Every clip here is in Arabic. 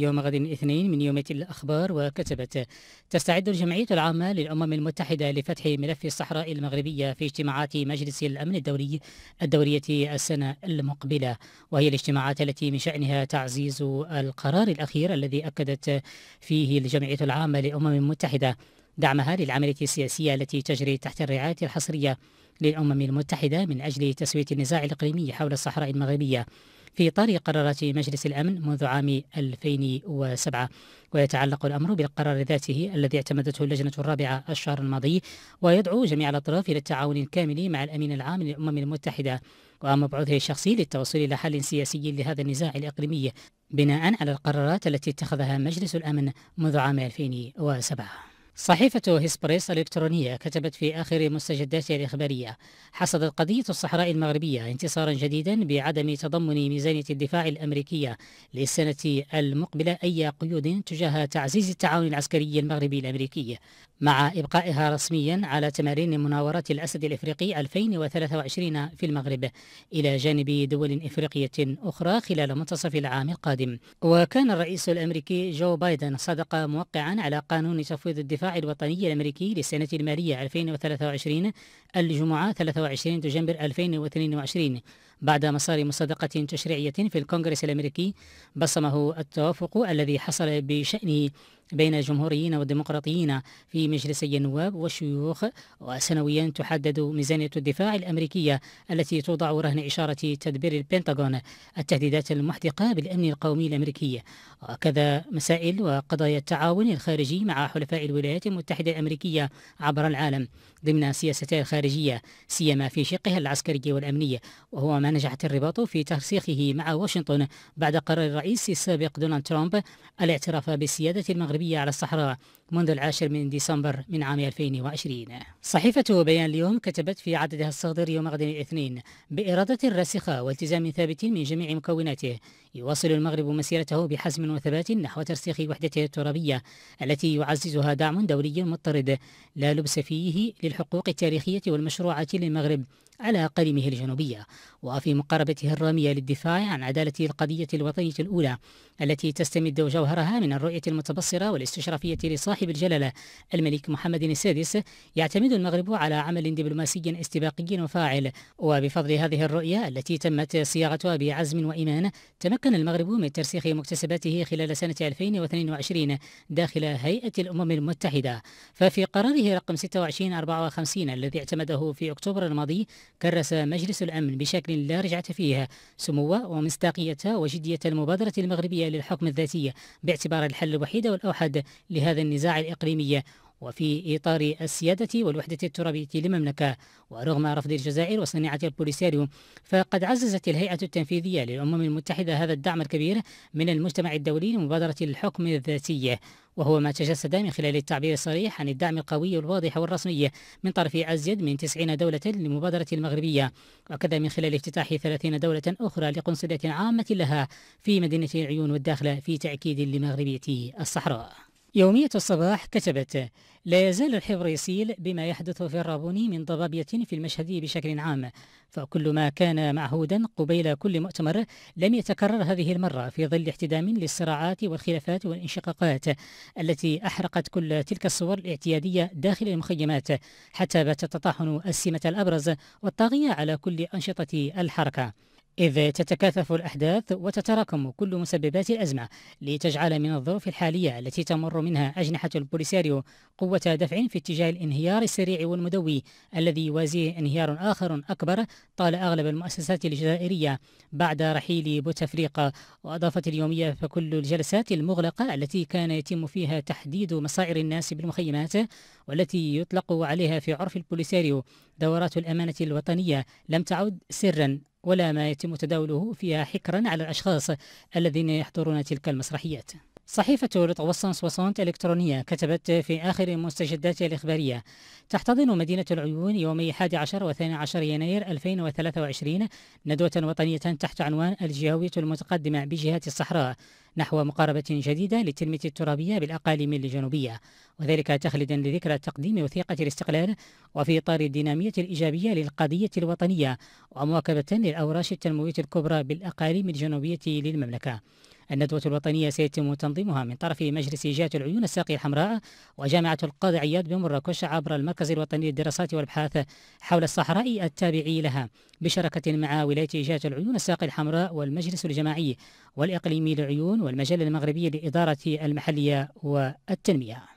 يوم غد الاثنين من يومية الأخبار وكتبت تستعد الجمعية العامة للأمم المتحدة لفتح ملف الصحراء المغربية في اجتماعات مجلس الأمن الدولي الدورية السنة المقبلة وهي الاجتماعات التي من شأنها تعزيز القرار الأخير الذي أكدت فيه الجمعية العامة للأمم المتحدة دعمها للعملية السياسية التي تجري تحت الرعاية الحصرية للأمم المتحدة من أجل تسوية النزاع الإقليمي حول الصحراء المغربية في إطار قرارات مجلس الأمن منذ عام 2007 ويتعلق الأمر بالقرار ذاته الذي اعتمدته اللجنة الرابعة الشهر الماضي ويدعو جميع الأطراف إلى التعاون الكامل مع الأمين العام للأمم المتحدة ومبعوثه الشخصي للتوصل إلى حل سياسي لهذا النزاع الإقليمي بناء على القرارات التي اتخذها مجلس الأمن منذ عام 2007 صحيفة هسبريس الإلكترونية كتبت في آخر مستجداتها الإخبارية حصدت قضية الصحراء المغربية انتصارا جديدا بعدم تضمن ميزانية الدفاع الأمريكية للسنة المقبلة أي قيود تجاه تعزيز التعاون العسكري المغربي الأمريكي مع إبقائها رسميا على تمارين مناورات الأسد الإفريقي 2023 في المغرب إلى جانب دول إفريقية أخرى خلال منتصف العام القادم وكان الرئيس الأمريكي جو بايدن صدق موقعا على قانون تفويض الدفاع الوطني الأمريكي للسنة المالية 2023 الجمعة 23 دجنبر 2022 بعد مسار مصادقة تشريعية في الكونغرس الأمريكي بصمه التوافق الذي حصل بشأنه بين الجمهوريين والديمقراطيين في مجلسي النواب والشيوخ وسنويا تحدد ميزانية الدفاع الأمريكية التي توضع رهن إشارة تدبير البنتاغون التهديدات المحدقة بالأمن القومي الأمريكي وكذا مسائل وقضايا التعاون الخارجي مع حلفاء الولايات المتحدة الأمريكية عبر العالم ضمن سياستها الخارجية سيما في شقها العسكري والأمني وهو ما نجحت الرباط في ترسيخه مع واشنطن بعد قرار الرئيس السابق دونالد ترامب الاعتراف بالسيادة المغربية العربية على الصحراء منذ العاشر من ديسمبر من عام 2020 صحيفة بيان اليوم كتبت في عددها الصادر يوم غد الاثنين بإرادة راسخة والتزام ثابت من جميع مكوناته يواصل المغرب مسيرته بحزم وثبات نحو ترسيخ وحدته الترابية التي يعززها دعم دولي مضطرد لا لبس فيه للحقوق التاريخية والمشروعة للمغرب على قلمه الجنوبية وفي مقاربته الرامية للدفاع عن عدالة القضية الوطنية الأولى التي تستمد جوهرها من الرؤية المتبصرة والاستشرافية لصاحب الجلالة الملك محمد السادس يعتمد المغرب على عمل دبلوماسي استباقي وفاعل وبفضل هذه الرؤية التي تمت صياغتها بعزم وإيمان تمكن المغرب من ترسيخ مكتسباته خلال سنة 2022 داخل هيئة الأمم المتحدة ففي قراره رقم 2654 الذي اعتمده في أكتوبر الماضي كرس مجلس الأمن بشكل لا رجعة فيها سمو ومصداقية وجدية المبادرة المغربية للحكم الذاتي باعتبار الحل الوحيد والأوحد لهذا النزاع الإقليمي وفي إطار السيادة والوحدة الترابية للمملكة ورغم رفض الجزائر وصناعة البوليساريو فقد عززت الهيئة التنفيذية للأمم المتحدة هذا الدعم الكبير من المجتمع الدولي لمبادرة الحكم الذاتية وهو ما تجسد من خلال التعبير الصريح عن الدعم القوي والواضح والرسمي من طرف أزيد من 90 دولة لمبادرة المغربية وكذا من خلال افتتاح 30 دولة أخرى لقنصلية عامة لها في مدينة العيون والداخلة في تأكيد لمغربية الصحراء يومية الصباح كتبت لا يزال الحفر يسيل بما يحدث في الرابوني من ضبابية في المشهد بشكل عام فكل ما كان معهودا قبيل كل مؤتمر لم يتكرر هذه المرة في ظل احتدام للصراعات والخلافات والانشقاقات التي أحرقت كل تلك الصور الاعتيادية داخل المخيمات حتى بات التطاحن السمة الأبرز والطاغية على كل أنشطة الحركة إذ تتكاثف الأحداث وتتراكم كل مسببات الأزمة لتجعل من الظروف الحالية التي تمر منها أجنحة البوليساريو قوة دفع في اتجاه الانهيار السريع والمدوي الذي يوازيه انهيار آخر أكبر طال أغلب المؤسسات الجزائرية بعد رحيل بوتفليقة وأضافت اليومية فكل الجلسات المغلقة التي كان يتم فيها تحديد مصائر الناس بالمخيمات والتي يطلق عليها في عرف البوليساريو دورات الأمانة الوطنية لم تعد سرا ولا ما يتم تداوله فيها حكرا على الأشخاص الذين يحضرون تلك المسرحيات صحيفة لطوسان سوسونت الإلكترونية كتبت في آخر مستجداتها الإخبارية تحتضن مدينة العيون يومي 11 و 12 يناير 2023 ندوة وطنية تحت عنوان الجهوية المتقدمة بجهات الصحراء نحو مقاربة جديدة للتنمية الترابية بالأقاليم الجنوبية وذلك تخلدا لذكرى تقديم وثيقة الاستقلال وفي إطار الدينامية الإيجابية للقضية الوطنية ومواكبة للأوراش التنموية الكبرى بالأقاليم الجنوبية للمملكة الندوة الوطنية سيتم تنظيمها من طرف مجلس جهة العيون الساقية الحمراء وجامعة القاضي عياد بمراكش عبر المركز الوطني للدراسات والابحاث حول الصحراء التابع لها بشراكة مع ولاية جهة العيون الساقية الحمراء والمجلس الجماعي والإقليمي للعيون والمجلة المغربية للإدارة المحلية والتنمية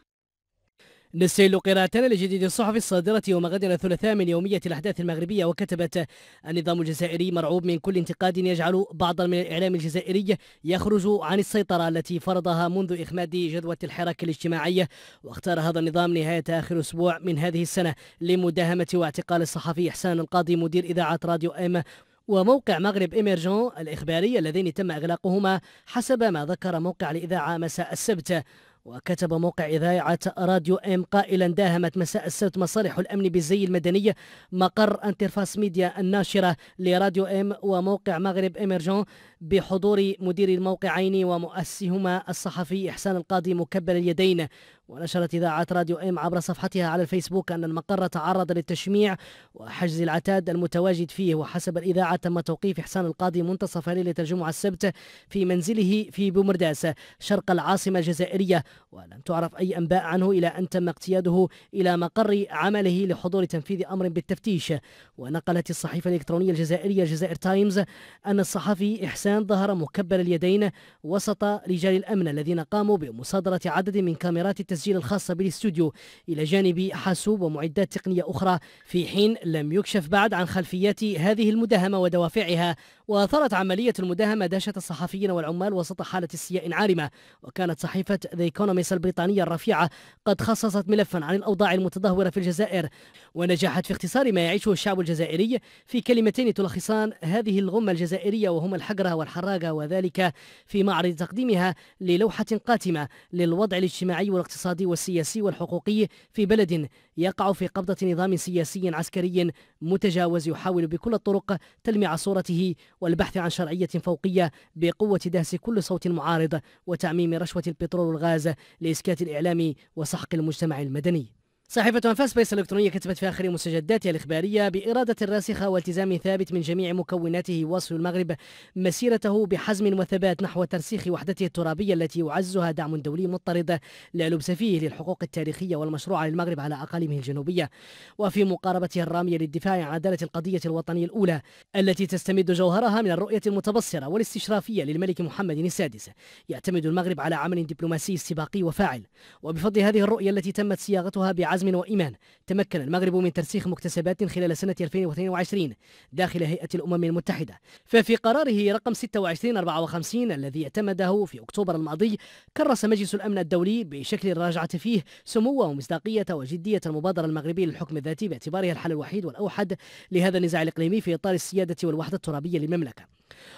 نستهل قراءتنا لجديد الصحف الصادرة يوم غد الثلاثاء من يومية الأحداث المغربية وكتبت النظام الجزائري مرعوب من كل انتقاد يجعل بعضا من الإعلام الجزائري يخرج عن السيطرة التي فرضها منذ إخماد جدوى الحراك الاجتماعي واختار هذا النظام نهاية آخر أسبوع من هذه السنة لمداهمة واعتقال الصحفي إحسان القاضي مدير إذاعة راديو أم وموقع مغرب إميرجون الإخباري اللذين تم إغلاقهما حسب ما ذكر موقع الإذاعة مساء السبت وكتب موقع إذاعة راديو إم قائلا داهمت مساء السبت مصالح الأمن بالزي المدني مقر انترفاس ميديا الناشرة لراديو إم وموقع مغرب إميرجون بحضور مدير الموقعين ومؤسسهما الصحفي إحسان القاضي مكبل اليدين ونشرت إذاعة راديو إم عبر صفحتها على الفيسبوك أن المقر تعرض للتشميع وحجز العتاد المتواجد فيه وحسب الإذاعة تم توقيف إحسان القاضي منتصف ليلة الجمعة السبت في منزله في بومرداس شرق العاصمة الجزائرية ولم تعرف أي أنباء عنه إلى أن تم اقتياده إلى مقر عمله لحضور تنفيذ أمر بالتفتيش ونقلت الصحيفة الإلكترونية الجزائرية الجزائر تايمز أن الصحفي إحسان ظهر مكبل اليدين وسط رجال الأمن الذين قاموا بمصادرة عدد من كاميرات التسجيل الخاصة بالاستوديو إلى جانب حاسوب ومعدات تقنية أخرى في حين لم يكشف بعد عن خلفيات هذه المداهمة ودوافعها وأثارت عملية المداهمة دهشة الصحفيين والعمال وسط حالة استياء عارمة وكانت صحيفة ذا ايكونوميس البريطانية الرفيعة قد خصصت ملفا عن الأوضاع المتدهورة في الجزائر ونجحت في اختصار ما يعيشه الشعب الجزائري في كلمتين تلخصان هذه الغمة الجزائرية وهما الحقرة والحراقة وذلك في معرض تقديمها للوحة قاتمة للوضع الاجتماعي والاقتصادي والسياسي والحقوقي في بلد يقع في قبضة نظام سياسي عسكري متجاوز يحاول بكل الطرق تلميع صورته والبحث عن شرعية فوقية بقوة دهس كل صوت معارض وتعميم رشوة البترول والغاز لإسكات الإعلام وسحق المجتمع المدني صحيفة أنفاس بيس الإلكترونية كتبت في آخر مستجداتها الإخبارية بإرادة راسخة والتزام ثابت من جميع مكوناته وصف المغرب مسيرته بحزم وثبات نحو ترسيخ وحدته الترابية التي يعزها دعم دولي مضطرد لا لبس فيه للحقوق التاريخية والمشروعة للمغرب على أقاليمه الجنوبية وفي مقاربته الرامية للدفاع عن عدالة القضية الوطنية الأولى التي تستمد جوهرها من الرؤية المتبصرة والاستشرافية للملك محمد السادس يعتمد المغرب على عمل دبلوماسي استباقي وفاعل وبفضل هذه الرؤية التي تمت صياغتها بعد عزم وإيمان تمكن المغرب من ترسيخ مكتسبات خلال سنة 2022 داخل هيئة الأمم المتحدة ففي قراره رقم 2654 الذي اعتمده في أكتوبر الماضي كرس مجلس الأمن الدولي بشكل راجعت فيه سمو ومصداقية وجدية المبادرة المغربية للحكم الذاتي باعتبارها الحل الوحيد والأوحد لهذا النزاع الإقليمي في إطار السيادة والوحدة الترابية للمملكة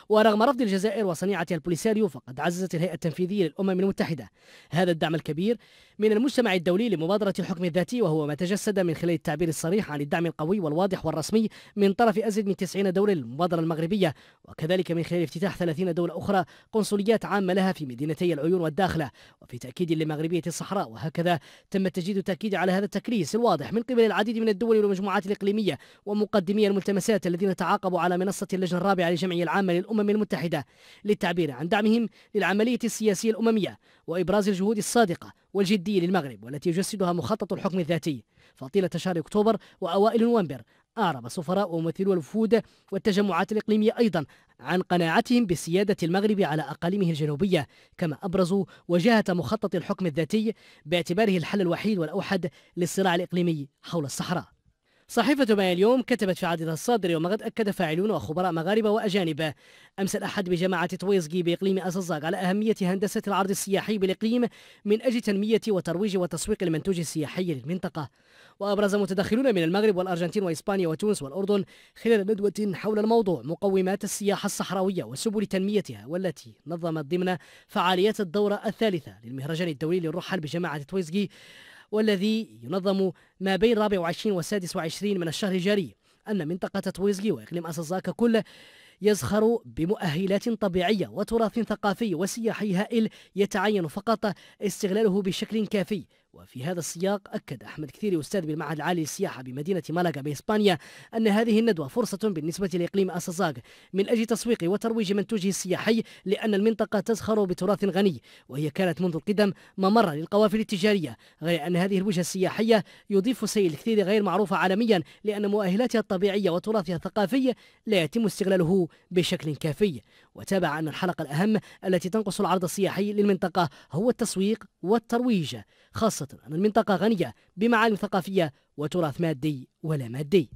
ورغم رفض الجزائر وصنيعتها البوليساريو فقد عززت الهيئة التنفيذية للأمم المتحدة هذا الدعم الكبير من المجتمع الدولي لمبادرة الحكم الذاتي وهو ما تجسد من خلال التعبير الصريح عن الدعم القوي والواضح والرسمي من طرف أزيد من 90 دولة للمبادرة المغربية وكذلك من خلال افتتاح 30 دولة أخرى قنصليات عامة لها في مدينتي العيون والداخلة وفي تأكيد لمغربية الصحراء وهكذا تم تجديد التأكيد على هذا التكريس الواضح من قبل العديد من الدول والمجموعات الإقليمية ومقدمي الملتمسات الذين تعاقبوا على منصة اللجنة الرابعة للجمعية العامة العامة للأمم المتحدة للتعبير عن دعمهم للعملية السياسية الأممية وإبراز الجهود الصادقة والجدية للمغرب والتي يجسدها مخطط الحكم الذاتي فطيلة شهر أكتوبر وأوائل نوفمبر أعرب سفراء وممثلو الوفود والتجمعات الإقليمية أيضا عن قناعتهم بسيادة المغرب على أقاليمه الجنوبية كما أبرزوا وجهة مخطط الحكم الذاتي باعتباره الحل الوحيد والأوحد للصراع الإقليمي حول الصحراء صحيفة ما اليوم كتبت في عدد الصادر يوم غد أكد فاعلون وخبراء مغاربة وأجانب أمس الأحد بجماعة طويزقي بإقليم أززاق على أهمية هندسة العرض السياحي بالإقليم من أجل تنمية وترويج وتسويق المنتوج السياحي للمنطقة وأبرز متدخلون من المغرب والأرجنتين وإسبانيا وتونس والأردن خلال ندوة حول الموضوع مقومات السياحة الصحراوية وسبل تنميتها والتي نظمت ضمن فعاليات الدورة الثالثة للمهرجان الدولي للرحل بجماعة طويزقي والذي ينظم ما بين 24 و 26 من الشهر الجاري أن منطقة تويزغي وإقليم أسازاكا كله يزخر بمؤهلات طبيعية وتراث ثقافي وسياحي هائل يتعين فقط استغلاله بشكل كافي وفي هذا السياق أكد أحمد كثيري أستاذ بالمعهد العالي للسياحة بمدينة مالاغا بإسبانيا أن هذه الندوة فرصة بالنسبة لإقليم أساساغ من أجل تسويق وترويج منتوجه السياحي لأن المنطقة تزخر بتراث غني وهي كانت منذ القدم ممر للقوافل التجارية غير أن هذه الوجهة السياحية يضيف سيل كثيري غير معروفة عالميا لأن مؤهلاتها الطبيعية وتراثها الثقافي لا يتم استغلاله بشكل كافي وتابع أن الحلقة الأهم التي تنقص العرض السياحي للمنطقة هو التسويق والترويج خاصة أن المنطقة غنية بمعالم ثقافية وتراث مادي ولا مادي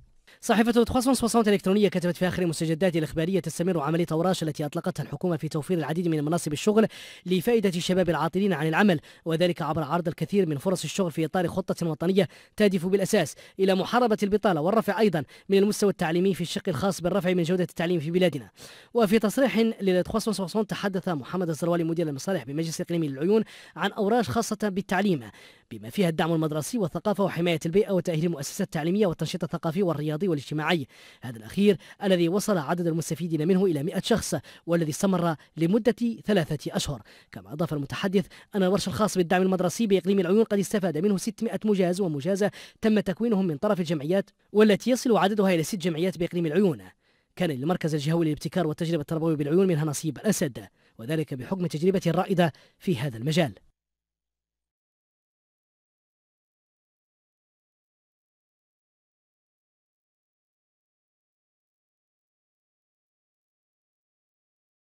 صحيفة 360 الإلكترونية كتبت في آخر المستجدات الإخبارية تستمر عملية أوراش التي أطلقتها الحكومة في توفير العديد من مناصب الشغل لفائدة الشباب العاطلين عن العمل وذلك عبر عرض الكثير من فرص الشغل في إطار خطة وطنية تهدف بالأساس إلى محاربة البطالة والرفع أيضا من المستوى التعليمي في الشق الخاص بالرفع من جودة التعليم في بلادنا وفي تصريح لل 360 تحدث محمد الزروالي مدير المصالح بمجلس الإقليمي للعيون عن أوراش خاصة بالتعليم بما فيها الدعم المدرسي والثقافة وحماية البيئة وتأهيل المؤسسات التعليمية والتنشيط الثقافي والرياضي والاجتماعي هذا الأخير الذي وصل عدد المستفيدين منه إلى 100 شخص والذي استمر لمدة ثلاثة أشهر كما أضاف المتحدث أن الورش الخاص بالدعم المدرسي بإقليم العيون قد استفاد منه 600 مجاز ومجازة تم تكوينهم من طرف الجمعيات والتي يصل عددها إلى ست جمعيات بإقليم العيون كان للمركز الجهوي للابتكار والتجربة التربوية بالعيون منها نصيب الأسد وذلك بحكم تجربته الرائدة في هذا المجال